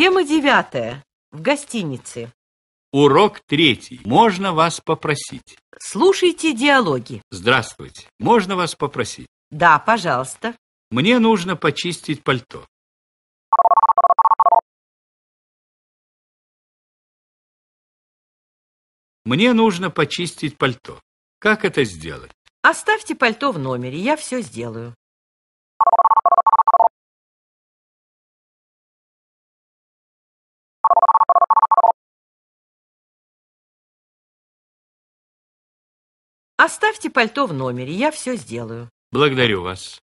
Тема девятая. В гостинице. Урок третий. Можно вас попросить? Слушайте диалоги. Здравствуйте. Можно вас попросить? Да, пожалуйста. Мне нужно почистить пальто. Мне нужно почистить пальто. Как это сделать? Оставьте пальто в номере, я все сделаю. Оставьте пальто в номере, я все сделаю. Благодарю вас.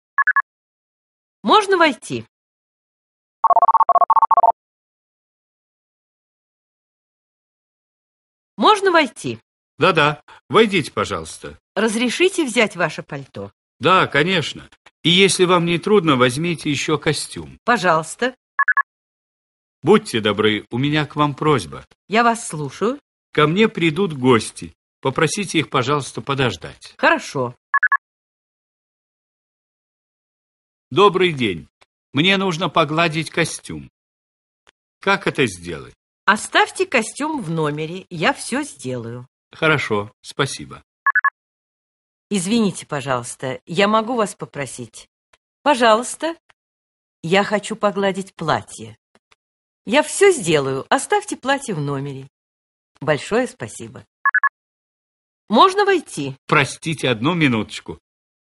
Можно войти? Можно войти? Да-да, войдите, пожалуйста. Разрешите взять ваше пальто? Да, конечно. И если вам не трудно, возьмите еще костюм. Пожалуйста. Будьте добры, у меня к вам просьба. Я вас слушаю. Ко мне придут гости. Попросите их, пожалуйста, подождать. Хорошо. Добрый день. Мне нужно погладить костюм. Как это сделать? Оставьте костюм в номере, я все сделаю. Хорошо, спасибо. Извините, пожалуйста, я могу вас попросить? Пожалуйста, я хочу погладить платье. Я все сделаю, оставьте платье в номере. Большое спасибо. Можно войти? Простите одну минуточку.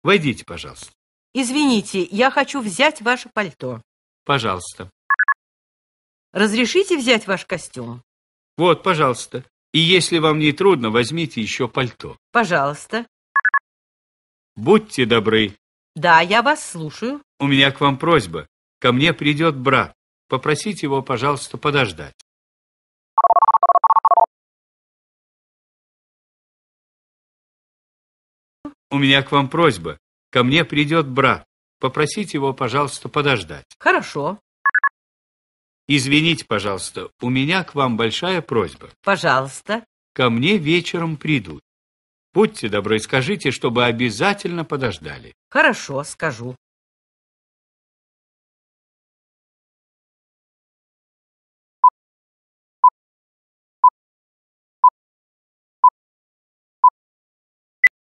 Войдите, пожалуйста. Извините, я хочу взять ваше пальто. Пожалуйста. Разрешите взять ваш костюм? Вот, пожалуйста. И если вам не трудно, возьмите еще пальто. Пожалуйста. Будьте добры. Да, я вас слушаю. У меня к вам просьба. Ко мне придет брат. Попросите его, пожалуйста, подождать. У меня к вам просьба. Ко мне придет брат. Попросите его, пожалуйста, подождать. Хорошо. Извините, пожалуйста, у меня к вам большая просьба. Пожалуйста. Ко мне вечером придут. Будьте добры, скажите, чтобы обязательно подождали. Хорошо, скажу.